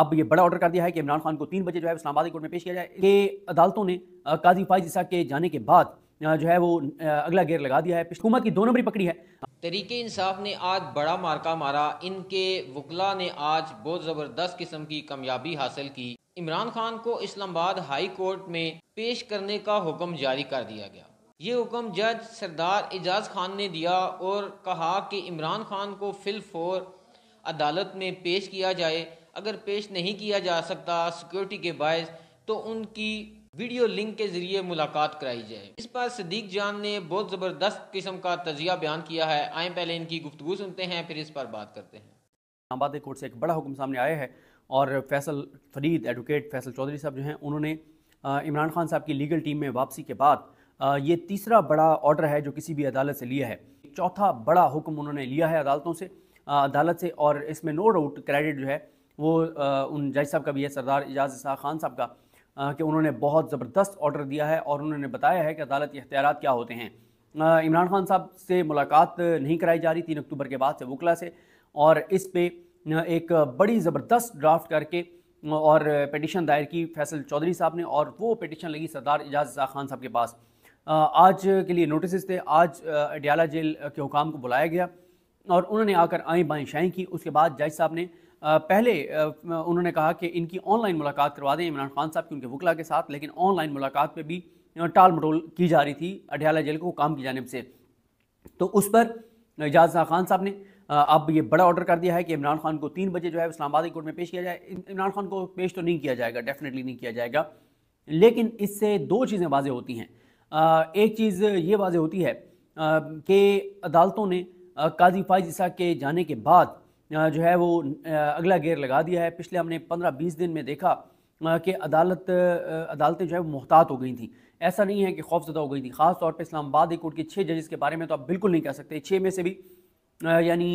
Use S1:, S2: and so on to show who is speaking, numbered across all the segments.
S1: अब ये बड़ा ऑर्डर कर दिया है कि इमरान खान को तीन बजे जो है इस्लामाबाद कोर्ट में पेश किया जाए कि अदालतों ने काजी फाइज ईसा के जाने के बाद जो है वो अगला गेयर लगा दिया है हुकूमत की दोनों नंबरी पकड़ी है तरीके इंसाफ ने आज बड़ा मार्का मारा इनके वकला ने आज बहुत ज़बरदस्त किस्म की कामयाबी हासिल की इमरान खान को इस्लामाबाद हाई कोर्ट में पेश करने का हुक्म जारी कर दिया गया ये हुक्म जज सरदार एजाज खान ने दिया और कहा कि इमरान खान को फिल अदालत में पेश किया जाए अगर पेश नहीं किया जा सकता सिक्योरिटी के बायस तो उनकी वीडियो लिंक के जरिए मुलाकात कराई जाए इस पर सदीक जान ने बहुत ज़बरदस्त किस्म का तजिया बयान किया है आए पहले इनकी गुफ्तु सुनते हैं फिर इस पर बात करते हैं इस्लामाबाद कोर्ट से एक बड़ा हुक्म सामने आया है और फैसल फरीद एडवोकेट फैसल चौधरी साहब जो हैं उन्होंने इमरान खान साहब की लीगल टीम में वापसी के बाद ये तीसरा बड़ा ऑर्डर है जो किसी भी अदालत से लिया है चौथा बड़ा हुक्म उन्होंने लिया है अदालतों से अदालत से और इसमें नो डाउट क्रेडिट जो है वो उन जज साहब का भी है सरदार एजाज शाह खान साहब का कि उन्होंने बहुत ज़बरदस्त ऑर्डर दिया है और उन्होंने बताया है कि अदालत के अख्तियार क्या होते हैं इमरान खान साहब से मुलाकात नहीं कराई जा रही तीन अक्टूबर के बाद से वकला से और इस पर एक बड़ी ज़बरदस्त ड्राफ्ट करके और पटिशन दायर की फैसल चौधरी साहब ने और वो पटिशन लगी सरदार एजाज शाह खान साहब के पास आज के लिए नोटिस थे आज अडियाला जेल के हुकाम को बुलाया गया और उन्होंने आकर आई बाएँ शाई की उसके बाद जज साहब ने पहले उन्होंने कहा कि इनकी ऑनलाइन मुलाकात करवा दें इमरान खान साहब की उनके वकला के साथ लेकिन ऑनलाइन मुलाकात पर भी टाल मटोल की जा रही थी अडयाला जेल को काम की जानब से तो उस पर एजाज खान साहब ने अब ये बड़ा ऑर्डर कर दिया है कि इमरान खान को तीन बजे जो है इस्लामाबाद हाई कोर्ट में पेश किया जाए इमरान खान को पेश तो नहीं किया जाएगा डेफिनेटली नहीं किया जाएगा लेकिन इससे दो चीज़ें वाजे होती हैं एक चीज़ ये वाजह होती है कि अदालतों ने काजी फाइज ईसा के जाने के बाद जो है वो अगला गेयर लगा दिया है पिछले हमने पंद्रह बीस दिन में देखा कि अदालत अदालतें जो है वो मोहतात हो गई थी ऐसा नहीं है कि खौफजदा हो गई थी ख़ास तौर पर इस्लामाबाद हाई कोर्ट के छः जजेस के बारे में तो आप बिल्कुल नहीं कह सकते छः में से भी यानी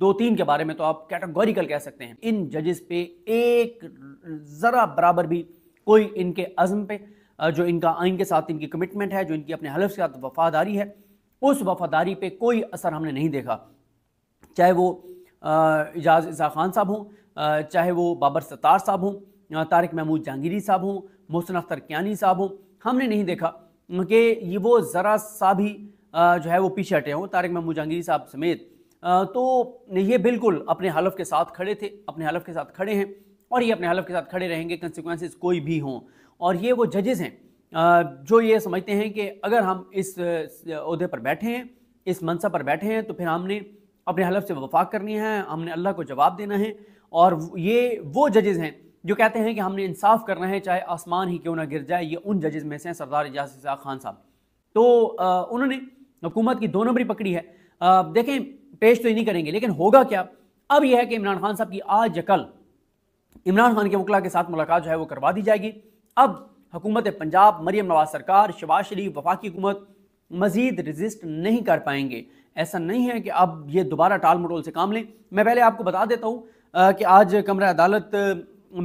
S1: दो तीन के बारे में तो आप कैटेगोरिकल कह सकते हैं इन जजेस पे एक ज़रा बराबर भी कोई इनके अज़म पे जो इनका आइन के साथ इनकी कमिटमेंट है जो इनकी अपने हलफ के साथ वफादारी है उस वफादारी पर कोई असर हमने नहीं देखा चाहे वो एजाज इज़ा खान साहब हों चाहे वो बाबर सत्तार साहब हों तारक महमूद जहांगीरी साहब हों मोहसन अख्तर क्यानी साहब हों हमने नहीं देखा कि ये वो ज़रा सा भी जो है वो पीछे हटे हों तारक महमूद जहांगीरी साहब समेत तो ये बिल्कुल अपने हलफ के साथ खड़े थे अपने हलफ के साथ खड़े हैं और ये अपने हलफ के साथ खड़े रहेंगे कंसिक्वेंसेस कोई भी हों और ये वो जजेस हैं जो ये समझते हैं कि अगर हम इस अहदे पर बैठे हैं इस मनसा पर बैठे हैं तो फिर हमने अपने हलफ से वफा करनी है हमने अल्लाह को जवाब देना है और ये वो जजेज़ हैं जो कहते हैं कि हमने इंसाफ करना है चाहे आसमान ही क्यों ना गिर जाए ये उन जजेज़ में से हैं सरदार एजाज खान साहब तो आ, उन्होंने हुकूमत की दो नंबरी पकड़ी है आ, देखें पेश तो ही नहीं करेंगे लेकिन होगा क्या अब यह है कि इमरान खान साहब की आज या कल इमरान खान के वकला के साथ मुलाकात जो है वो करवा दी जाएगी अब हुकूमत पंजाब मरियम नवाज सरकार शबाज शरीफ वफाकी हुकूमत मजीद रजिस्ट नहीं कर पाएंगे ऐसा नहीं है कि आप ये दोबारा टाल मटोल से काम लें मैं पहले आपको बता देता हूँ कि आज कमरा अदालत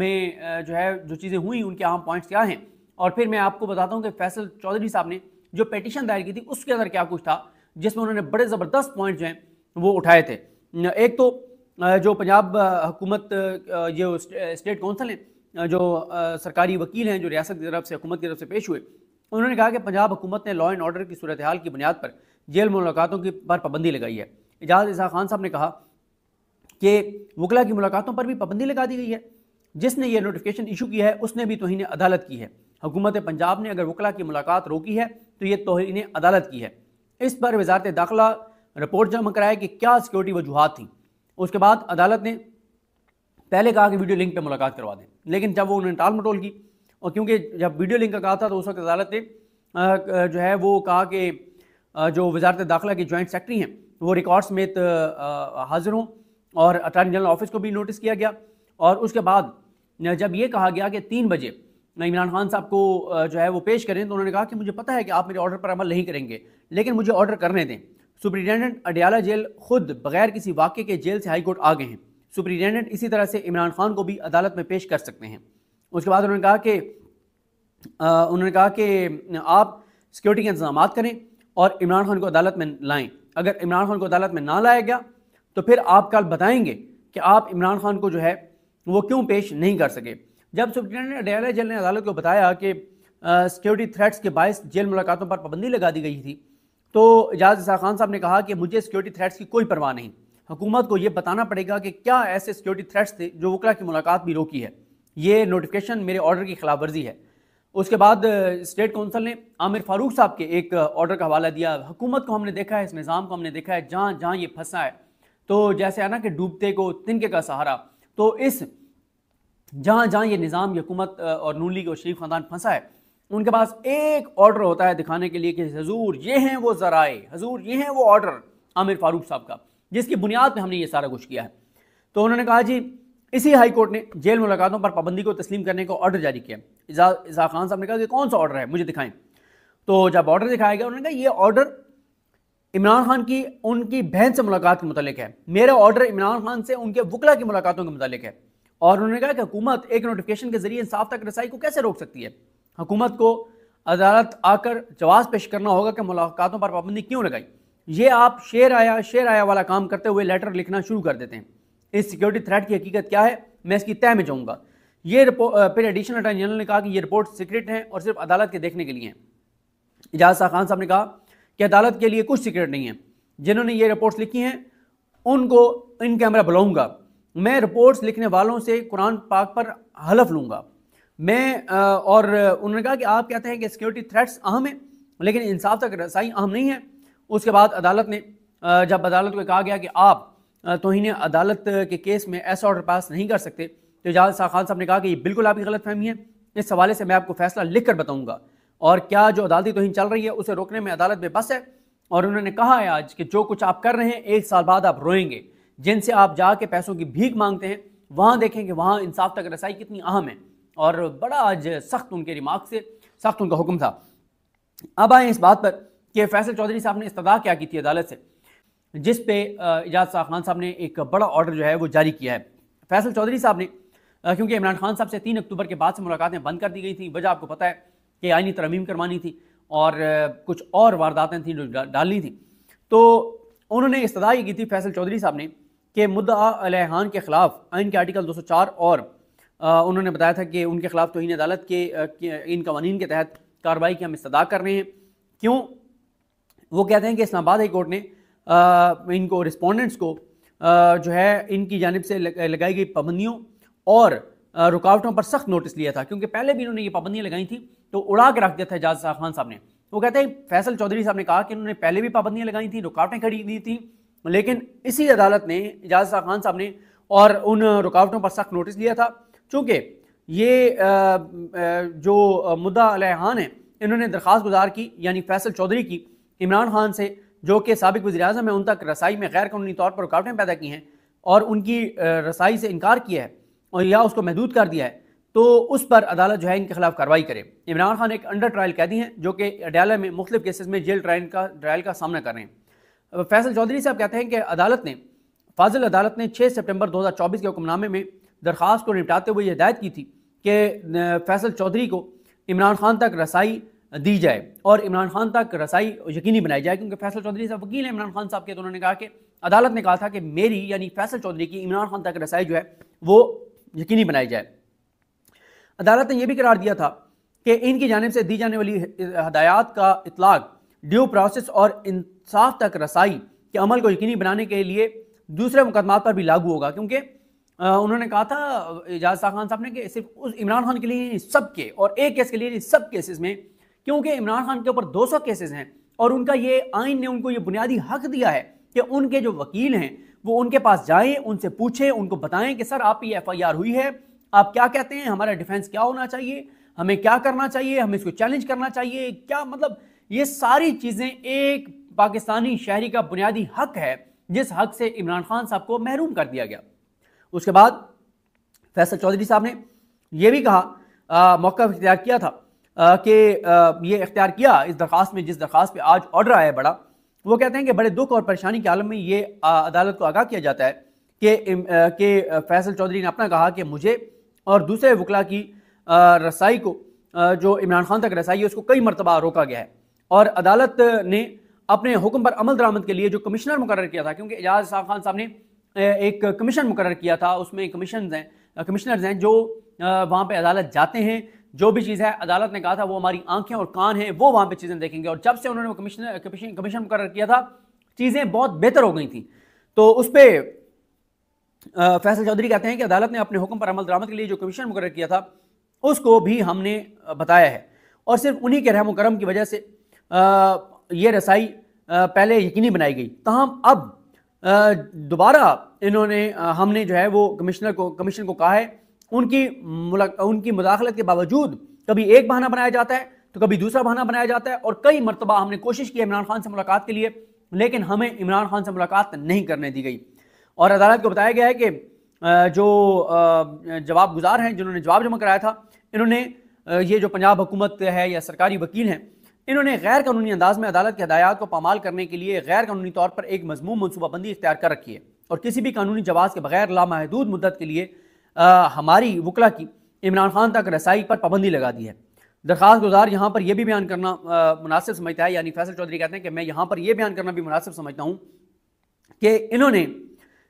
S1: में जो है जो चीज़ें हुई उनके अहम पॉइंट्स क्या हैं और फिर मैं आपको बताता हूँ कि फैसल चौधरी साहब ने जो पटिशन दायर की थी उसके अंदर क्या कुछ था जिसमें उन्होंने बड़े ज़बरदस्त पॉइंट जो हैं वो उठाए थे एक तो जो पंजाब हुकूमत ये स्टेट काउंसिल हैं जो सरकारी वकील हैं जो रियासत की तरफ से हुकूमत की तरफ से पेश हुए उन्होंने कहा कि पंजाब हुकूमत ने लॉ एंड ऑर्डर की सूरत हाल की बुनियाद पर जेल मुलाकातों की पर पाबंदी लगाई है एजाज इजा खान साहब ने कहा कि वकला की मुलाकातों पर भी पाबंदी लगा दी गई है जिसने ये नोटिफिकेशन इशू किया है उसने भी तोहन अदालत की है हुकूमत पंजाब ने अगर वकला की मुलाकात रोकी है तो ये तोहन अदालत की है इस पर वजारत दाखिला रिपोर्ट जमा कराया कि क्या सिक्योरिटी वजूहत थी उसके बाद अदालत ने पहले कहा कि वीडियो लिंक पर मुलाकात करवा दें लेकिन जब वो उन्होंने टाल मटोल की और क्योंकि जब वीडियो लिंक का कहा था तो उस वक्त अदालत ने जो है वो कहा कि जो वजारत दाखिला की जॉइंट सेक्रेटरी हैं वो रिकॉर्ड्स में हाजिर हों और अटारनी जनरल ऑफिस को भी नोटिस किया गया और उसके बाद जब ये कहा गया कि तीन बजे इमरान खान साहब को जो है वो पेश करें तो उन्होंने कहा कि मुझे पता है कि आप मेरे ऑर्डर पर अमल नहीं करेंगे लेकिन मुझे ऑर्डर करने दें सुप्रिटेंडेंट अडियाला जेल खुद बगैर किसी वाक्य के जेल से हाईकोर्ट आ गए हैं सुप्रिटेंडेंट इसी तरह से इमरान खान को भी अदालत में पेश कर सकते हैं उसके बाद उन्होंने कहा कि उन्होंने कहा कि आप सिक्योरिटी के इंतजाम करें और इमरान खान को अदालत में लाएं अगर इमरान खान को अदालत में ना लाया गया तो फिर आप कल बताएंगे कि आप इमरान खान को जो है वो क्यों पेश नहीं कर सके जब सुप्रिटेंडेंट अडयाला जेल ने अदालत को बताया कि सिक्योरिटी थ्रेट्स के बायस जेल मुलाकातों पर पाबंदी लगा दी गई थी तो एजाज इसा खान साहब ने कहा कि मुझे सिक्योरिटी थ्रेट्स की कोई परवाह नहीं हुकूमत को ये बताना पड़ेगा कि क्या ऐसे सिक्योरिटी थ्रेट्स थे जो वकला की मुलाकात भी रोकी है ये नोटिफिकेशन मेरे ऑर्डर की खिलाफ वर्जी है उसके बाद स्टेट काउंसिल ने आमिर फारूक साहब के एक ऑर्डर का हवाला दिया हुकूमत को हमने देखा है इस निज़ाम को हमने देखा है जहाँ जहाँ ये फंसा है तो जैसे है ना कि डूबते को तिनके का सहारा तो इस जहाँ जहाँ ये निज़ाम हुकूमत और नून लीग और शरीफ खानदान फंसा है उनके पास एक ऑर्डर होता है दिखाने के लिए कि हजूर ये हैं वो ज़राए हजूर ये हैं वो ऑर्डर आमिर फारूक साहब का जिसकी बुनियाद पर हमने ये सारा कुछ किया है तो उन्होंने कहा जी इसी हाई कोर्ट ने जेल मुलाकातों पर पाबंदी को तस्लीम करने का ऑर्डर जारी किया इजा खान साहब ने कहा कि कौन सा ऑर्डर है मुझे दिखाएं तो जब ऑर्डर दिखाया गया उन्होंने कहा ये ऑर्डर इमरान खान की उनकी बहन से मुलाकात के मुतल है मेरा ऑर्डर इमरान खान से उनके वकला की मुलाकातों के मतलब है और उन्होंने कहा कि हुकूमत एक नोटिफिकेशन के जरिए इंसाफ तक रसाई को कैसे रोक सकती है हुकूमत को अदालत आकर जवाब पेश करना होगा कि मुलाकातों पर पाबंदी क्यों लगाई ये आप शेर आया शेर आया वाला काम करते हुए लेटर लिखना शुरू कर देते हैं इस सिक्योरिटी थ्रेट की हकीकत क्या है मैं इसकी तय में जाऊँगा ये रिपोर्ट फिर एडिशनल अटॉर्नी जनरल ने कहा कि ये रिपोर्ट सीक्रेट हैं और सिर्फ अदालत के देखने के लिए हैं इजाज शाह खान साहब ने कहा कि अदालत के लिए कुछ सीक्रेट नहीं है जिन्होंने ये रिपोर्ट्स लिखी हैं उनको इन कैमरा बुलाऊंगा मैं रिपोर्ट्स लिखने वालों से कुरान पाक पर हलफ लूँगा मैं और उन्होंने कहा कि आप कहते हैं कि सिक्योरिटी थ्रेट्स अहम हैं लेकिन इंसाफ तक रसाई अहम नहीं है उसके बाद अदालत ने जब अदालत को कहा गया कि आप तोहन अदालत के केस में ऐसा ऑर्डर पास नहीं कर सकते तो एजाज खान साहब ने कहा कि ये बिल्कुल आपकी गलत फहमी है इस हवाले से मैं आपको फैसला लिख कर बताऊँगा और क्या जो अदालती तोहन चल रही है उसे रोकने में अदालत बेबस है और उन्होंने कहा है आज कि जो कुछ आप कर रहे हैं एक साल बाद आप रोएंगे जिनसे आप जाके पैसों की भीख मांगते हैं वहाँ देखें कि वहाँ इंसाफ तक रसाई कितनी अहम है और बड़ा आज सख्त उनके रिमार्क से सख्त उनका हुक्म था अब आए इस बात पर कि फैसल चौधरी साहब ने इस्तः क्या की थी अदालत से जिस पे एजाज शाह खान साहब ने एक बड़ा ऑर्डर जो है वो जारी किया है फैसल चौधरी साहब ने क्योंकि इमरान खान साहब से तीन अक्टूबर के बाद से मुलाकातें बंद कर दी गई थी वजह आपको पता है कि आइनी तरमीम करवानी थी और कुछ और वारदातें थी जो डालनी थी तो उन्होंने इस्तदा ये की थी फैसल चौधरी साहब ने कि मुद्दा अलहान के ख़िलाफ़ आइन के आर्टिकल 204 और आ, उन्होंने बताया था कि उनके ख़िलाफ़ तोहन अदालत के इन कवानीन के तहत कार्रवाई की हम इस्तः कर रहे हैं क्यों वो कहते हैं कि इस्लामाबाद हाई कोर्ट ने आ, इनको रिस्पोंडेंट्स को आ, जो है इनकी जानब से लगाई गई पाबंदियों और रुकावटों पर सख्त नोटिस लिया था क्योंकि पहले भी इन्होंने ये पाबंदियां लगाई थी तो उड़ा के रख दिया था एजाज शाह खान साहब ने वो कहते हैं फैसल चौधरी साहब ने कहा कि उन्होंने पहले भी पाबंदियां लगाई थी रुकावटें खड़ी दी थी लेकिन इसी अदालत ने एजाज शाह खान साहब ने और उन रुकावटों पर सख्त नोटिस लिया था चूँकि ये जो मुद्दा अलहान है इन्होंने दरख्वास्त गुजार की यानी फैसल चौधरी की इमरान खान से जो कि सबक वजी अजम है उन तक रसाई में गैर कानूनी तौर पर रुकावटें पैदा की हैं और उनकी रसाई से इनकार किया है और या उसको महदूद कर दिया है तो उस पर अदालत जो है इनके खिलाफ कार्रवाई करे इमरान खान एक अंडर ट्रायल कैदी हैं जो कि अडाला में मुख्तु केसेस में जेल ट्रायल का ट्रायल का सामना कर रहे हैं फैसल चौधरी साहब कहते हैं कि अदालत ने फाजिल अदालत ने छः सेप्टेम्बर दो हज़ार चौबीस के हुक्मनामे में दरख्वास्त को निपटाते हुए हदायत की थी कि फैसल चौधरी को इमरान खान तक रसाई दी जाए और इमरान खान तक रसाई यकीनी बनाई जाए क्योंकि फैसल चौधरी साहब वकील हैं इमरान खान साहब के तो उन्होंने कहा कि अदालत ने कहा था कि मेरी यानी फैसल चौधरी की इमरान खान तक रसाई जो है वो यकीनी बनाई जाए अदालत ने यह भी करार दिया था कि इनकी जानब से दी जाने वाली हदायत का इतलाक ड्यू प्रोसेस और इंसाफ तक रसाई के अमल को यकीनी बनाने के लिए दूसरे मुकदमा पर भी लागू होगा क्योंकि उन्होंने कहा था एजाज शाह खान साहब ने कि सिर्फ उस इमरान खान के लिए नहीं सबके और एक केस के लिए नहीं सब केसेस में क्योंकि इमरान खान के ऊपर 200 केसेस हैं और उनका ये आइन ने उनको ये बुनियादी हक दिया है कि उनके जो वकील हैं वो उनके पास जाएं उनसे पूछें उनको बताएं कि सर आप ये एफआईआर हुई है आप क्या कहते हैं हमारा डिफेंस क्या होना चाहिए हमें क्या करना चाहिए हमें इसको चैलेंज करना चाहिए क्या मतलब ये सारी चीज़ें एक पाकिस्तानी शहरी का बुनियादी हक है जिस हक से इमरान खान साहब को महरूम कर दिया गया उसके बाद फैसल चौधरी साहब ने यह भी कहा मौका इख्तियार किया था कि ये इख्तियार किया इस दरख्वास्त में जिस दरख्वास्त पे आज ऑर्डर आया बड़ा वो कहते हैं कि बड़े दुख और परेशानी के आलम में ये अदालत को आगाह किया जाता है कि के फैसल चौधरी ने अपना कहा कि मुझे और दूसरे वकला की रसाई को जो इमरान खान तक रसाई है उसको कई मरतबा रोका गया है और अदालत ने अपने हुक्म पर अमल दरामद के लिए जो कमिश्नर मुकर किया था क्योंकि एजाज साहब खान साहब ने एक कमीशन मुकर किया था उसमें कमीशन हैं कमिश्नर्स हैं जो वहाँ पर अदालत जाते हैं जो भी चीज़ है अदालत ने कहा था वो हमारी आंखें और कान हैं वो वहाँ पे चीज़ें देखेंगे और जब से उन्होंने कमिश्नर कमीशन मुकर किया था चीज़ें बहुत बेहतर हो गई थी तो उस पर फैसल चौधरी कहते हैं कि अदालत ने अपने हुक्म पर अमल दरामद के लिए जो कमीशन मुकर किया था उसको भी हमने बताया है और सिर्फ उन्हीं के रहम करम की वजह से ये रसाई पहले यकीनी बनाई गई तहम अब दोबारा इन्होंने हमने जो है वो कमिश्नर को कमीशन को कहा है उनकी उनकी मुदाखलत के बावजूद कभी एक बहाना बनाया जाता है तो कभी दूसरा बहाना बनाया जाता है और कई मरतबा हमने कोशिश की इमरान खान से मुलाकात के लिए लेकिन हमें इमरान खान से मुलाकात नहीं करने दी गई और अदालत को बताया गया है कि जो जवाब गुजार हैं जिन्होंने जवाब जमा कराया था इन्होंने ये जो पंजाब हुकूमत है या सरकारी वकील हैं इन्होंने गैर कानूनी अंदाज में अदालत की हदायत को पामाल करने के लिए गैर कानूनी तौर पर एक मजमू मनसूबाबंदी इख्तियार कर रखी है और किसी भी कानूनी जवाब के बगैर लामहदूद मुद्दत के लिए हमारी वकला की इमरान खान तक रसाई पर पाबंदी लगा दी है दरख्वास्त गुजार यहाँ पर यह भी बयान करना मुनासिब समझता है यानी फैसल चौधरी कहते हैं कि मैं यहाँ पर यह बयान करना भी मुनासिब समझता हूँ कि इन्होंने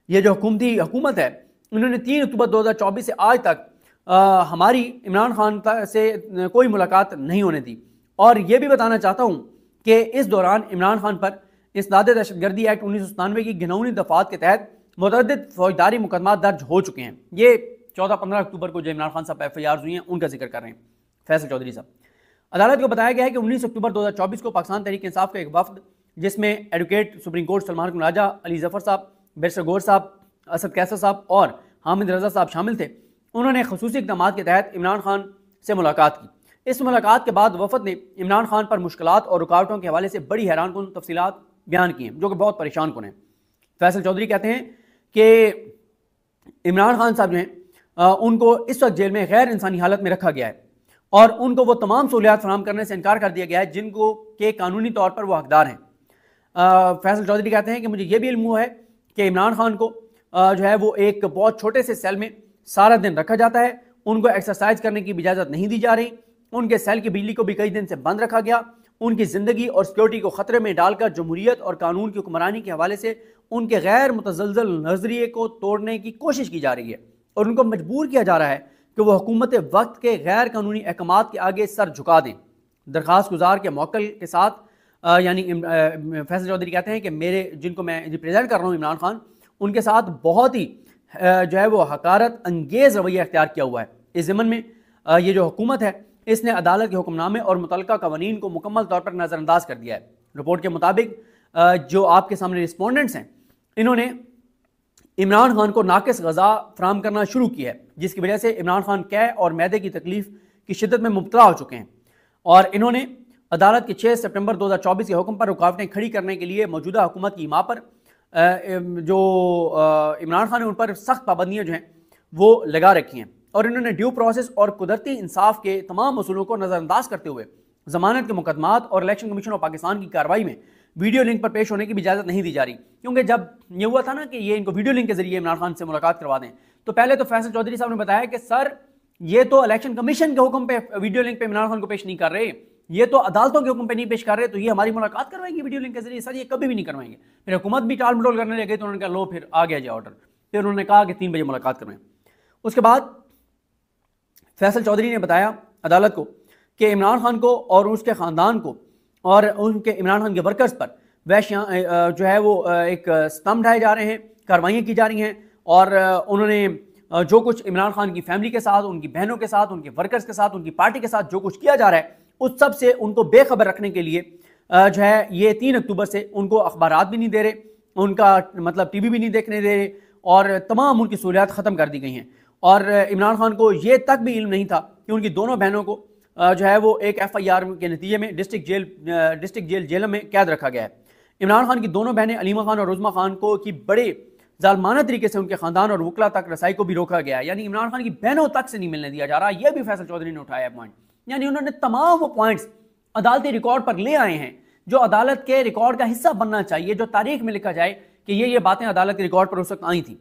S1: ये जो हुकूमती हुकूमत है इन्होंने तीन अक्टूबर दो हज़ार चौबीस से आज तक आ, हमारी इमरान खान से कोई मुलाकात नहीं होने दी और ये भी बताना चाहता हूँ कि इस दौरान इमरान खान पर इस दहशत गर्दी एक्ट उन्नीस सौ सतानवे की घिनौनी दफात के तहत मुतद फौजदारी मुकदमा दर्ज हो चुके हैं ये चौदह पंद्रह अक्टूबर को जो इमरान खान साहब एफ आई हुई हैं उनका जिक्र कर रहे हैं फैसल चौधरी साहब अदालत को बताया गया है कि उन्नीस अक्टूबर दो हज़ार चौबीस को पाकिस्तान तहरीक इंसाफ का एक वफद जिसमें एडवोकेट सुप्रीम कोर्ट सलमान कुन राजा अली जफर साहब बेरसर गौर साहब असद कैसर साहब और हामिद रजा साहब शामिल थे उन्होंने खसूस इकदाम के तहत इमरान खान से मुलाकात की इस मुलाकात के बाद वफद ने इमरान खान पर मुश्किल और रुकावटों के हवाले से बड़ी हैरान कन तफसी बयान की हैं जो कि बहुत परेशान कन हैं फैसल चौधरी कहते हैं कि इमरान खान साहब जो हैं उनको इस वक्त जेल में गैर इंसानी हालत में रखा गया है और उनको वो तमाम सहूलियात फराम करने से इनकार कर दिया गया है जिनको के कानूनी तौर पर वो हकदार हैं फैसल चौधरी कहते हैं कि मुझे ये भी इल्म हुआ है कि इमरान खान को आ, जो है वो एक बहुत छोटे से सेल में सारा दिन रखा जाता है उनको एक्सरसाइज करने की इजाज़त नहीं दी जा रही उनके सेल की बिजली को भी कई दिन से बंद रखा गया उनकी ज़िंदगी और सिक्योरिटी को ख़तरे में डालकर जमहूरीत और कानून की हुक्मरानी के हवाले से उनके गैर मुतजल नजरिए को तोड़ने की कोशिश की जा रही है और उनको मजबूर किया जा रहा है कि वह हुकूमत वक्त के गैर कानूनी अहकाम के आगे सर झुका दें दरख्वास्त गुजार के मौकल के साथ यानी फैसल चौधरी कहते हैं कि मेरे जिनको मैं रिप्रेजेंट कर रहा हूँ इमरान खान उनके साथ बहुत ही जो है वो हकारत अंगेज़ रवैया अख्तियार किया हुआ है इस ज़मन में ये जो हुकूमत है इसने अदालत के हुक्मनामे और मुतल कवानीन को मुकम्मल तौर पर नज़रअंदाज कर दिया है रिपोर्ट के मुताबिक जो आपके सामने रिस्पोंडेंट्स हैं इन्होंने इमरान खान को नाकस गजा फ्राहम करना शुरू किया है जिसकी वजह से इमरान खान कै और मैदे की तकलीफ की शिदत में मुबतला हो चुके हैं और इन्होंने अदालत के 6 सितंबर 2024 के हुक्म पर रुकावटें खड़ी करने के लिए मौजूदा हुकूमत की माँ पर जो इमरान खान ने उन पर सख्त पाबंदियाँ जो हैं वो लगा रखी हैं और इन्होंने ड्यू प्रोसेस और कुदरती इंसाफ के तमाम असूलों को नज़रअंदाज करते हुए जमानत के मुकदमा और इलेक्शन कमीशन ऑफ पाकिस्तान की कार्रवाई में वीडियो लिंक पर पेश होने की इजाज़त नहीं दी जा रही क्योंकि जब ये हुआ था ना कि ये इनको वीडियो लिंक के जरिए इमरान खान से मुलाकात करवा दें तो पहले तो फैसल चौधरी साहब ने बताया कि सर ये तो इलेक्शन कमीशन के हुक्म पे वीडियो लिंक पे इमरान खान को पेश नहीं कर रहे ये तो अदालतों के हुक्म पे नहीं पेश कर रहे तो ये हमारी मुलाकात करवाएंगे वीडियो लिंक के जरिए सर ये कभी भी नहीं करवाएंगे फिर हुकूमत भी टाल मटोल करने लगे तो उन्होंने कहा लो फिर आ गया जी ऑर्डर फिर उन्होंने कहा कि तीन बजे मुलाकात करवाएं उसके बाद फैसल चौधरी ने बताया अदालत को कि इमरान खान को और उसके ख़ानदान को और उनके इमरान खान के वर्कर्स पर वैश जो है वो एक स्तंभ ढाए जा रहे हैं कार्रवाइयाँ की जा रही हैं और उन्होंने जो कुछ इमरान खान की फैमिली के साथ उनकी बहनों के साथ उनके वर्कर्स के साथ उनकी पार्टी के साथ जो कुछ किया जा रहा है उस सब से उनको बेखबर रखने के लिए जो है ये तीन अक्टूबर से उनको अखबार भी नहीं दे रहे उनका मतलब टी भी नहीं देखने दे रहे और तमाम उनकी सहूलियात ख़त्म कर दी गई हैं और इमरान खान को ये तक भी इल्म नहीं था कि उनकी दोनों बहनों को जो है वो एक एफआईआर के नतीजे में district jail district jail Jhelum में कैद रखा गया है इमरान खान की दोनों बहनें अलीमा खान और रुजमा खान को की बड़े जालमाना तरीके से उनके खानदान और वकला तक रसाई को भी रोका गया है यानी इमरान खान की बहनों तक से नहीं मिलने दिया जा रहा यह भी फैसल चौधरी ने उठाया है पॉइंट यानी उन्होंने तमाम वो पॉइंट्स अदालती रिकॉर्ड पर ले आए हैं जो अदालत के रिकॉर्ड का हिस्सा बनना चाहिए जो तारीख में लिखा जाए कि ये ये बातें अदालत के रिकॉर्ड पर उस वक्त आई थी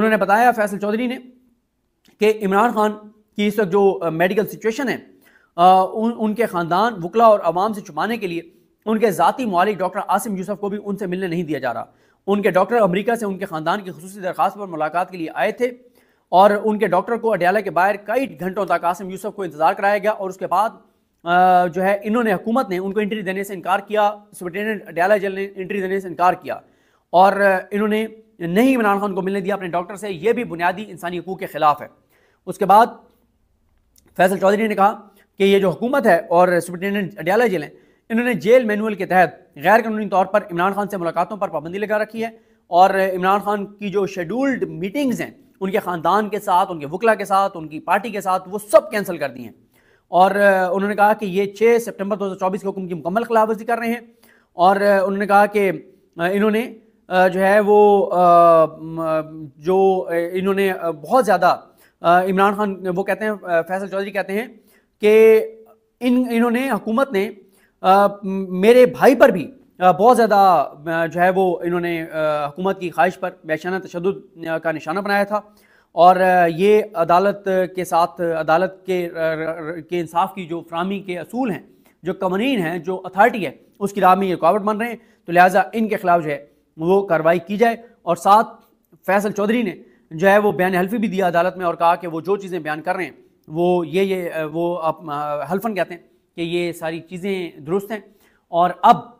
S1: उन्होंने बताया फैसल चौधरी ने कि इमरान खान की इस वक्त जो मेडिकल सिचुएशन है उन, उनके ख़ानदान वकला और आवाम से छुपाने के लिए उनके ज़ाती मालिक डॉक्टर आसिम यूसफ को भी उनसे मिलने नहीं दिया जा रहा उनके डॉक्टर अमरीका से उनके ख़ानदान की खसूस दरख्वास्त पर मुलाकात के लिए आए थे और उनके डॉक्टर को अडयाला के बाहर कई घंटों तक आसिम यूसफ को इंतज़ार कराया गया और उसके बाद जो है इन्होंने हुकूमत ने उनको एंट्री देने से इनकार किया सुप्रिटेंडेंट अडयाला जेल ने एंट्री देने से इनकार किया और इन्होंने नहीं इमरान खान को मिलने दिया अपने डॉक्टर से ये भी बुनियादी इंसानी हकूक़ के ख़िलाफ़ है उसके बाद फैसल चौधरी ने कहा कि ये जो हुकूमत है और सुप्रिटेंडेंट अडियाला जेल हैं इन्होंने जेल मैनुअल के तहत गैर कानूनी तौर पर इमरान खान से मुलाकातों पर पाबंदी लगा रखी है और इमरान खान की जो शेड्यूल्ड मीटिंग्स हैं उनके ख़ानदान के साथ उनके वकला के साथ उनकी पार्टी के साथ वो सब कैंसिल कर दी हैं और उन्होंने कहा कि ये छः सितंबर 2024 के हुक्म की मुकम्मल खिलाफवर्जी कर रहे हैं और उन्होंने कहा कि इन्होंने जो है वो जो इन्होंने बहुत ज़्यादा इमरान खान वो कहते हैं फैसल चौधरी कहते हैं कि इन इन्होंने हुकूमत ने आ, मेरे भाई पर भी बहुत ज़्यादा जो है वो इन्होंने हुकूमत की ख्वाहिश पर वैशाना तशद का निशाना बनाया था और ये अदालत के साथ अदालत के के इंसाफ की जो फ्राहमी के असूल हैं जो कवानीन हैं जो अथॉरिटी है उसकी राह में ये रुकावट बन रहे हैं तो लिहाजा इनके खिलाफ जो है वो कार्रवाई की जाए और साथ फैसल चौधरी ने जो है वो बयान हल्फी भी दिया अदालत में और कहा कि वो जो चीज़ें बयान कर रहे हैं वो ये ये वो आप हल्फन कहते हैं कि ये सारी चीज़ें दुरुस्त हैं और अब